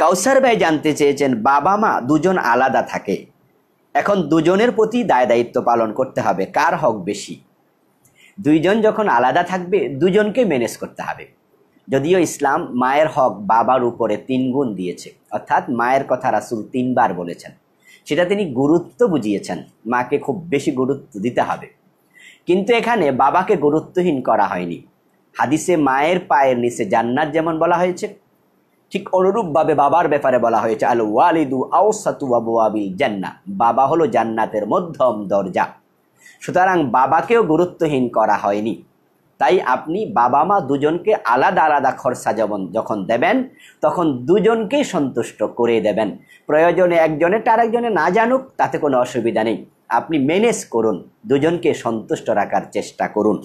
কাউসার ভাই জানতে চেয়েছেন বাবা মা দুজন আলাদা থাকে এখন দুজনের প্রতি দায় দায়িত্ব পালন করতে হবে কার হক বেশি দুইজন যখন আলাদা থাকবে দুজনকে ম্যানেজ করতে হবে যদিও ইসলাম মায়ের হক বাবার উপরে তিন গুণ দিয়েছে অর্থাৎ মায়ের কথা রাসুল তিনবার বলেছেন সেটা তিনি গুরুত্ব বুঝিয়েছেন মাকে খুব বেশি গুরুত্ব দিতে হবে কিন্তু এখানে বাবাকে গুরুত্বহীন করা হয়নি হাদিসে মায়ের পায়ের নিচে জান্নাত যেমন বলা হয়েছে ঠিক অনুরূপভাবে বাবার ব্যাপারে বলা হয়েছে আল ওয়ালিদু আউসাতু আবুয়াবিল জান্না বাবা হলো জান্নাতের মধ্যম দরজা সুতরাং বাবাকেও গুরুত্বহীন করা হয়নি তাই আপনি বাবা মা দুজনকে আলাদা আলাদা খরচা যেমন যখন দেবেন তখন দুজনকেই সন্তুষ্ট করে দেবেন প্রয়োজনে একজনে তার একজনে না জানুক তাতে কোনো অসুবিধা নেই আপনি ম্যানেজ করুন দুজনকে সন্তুষ্ট রাখার চেষ্টা করুন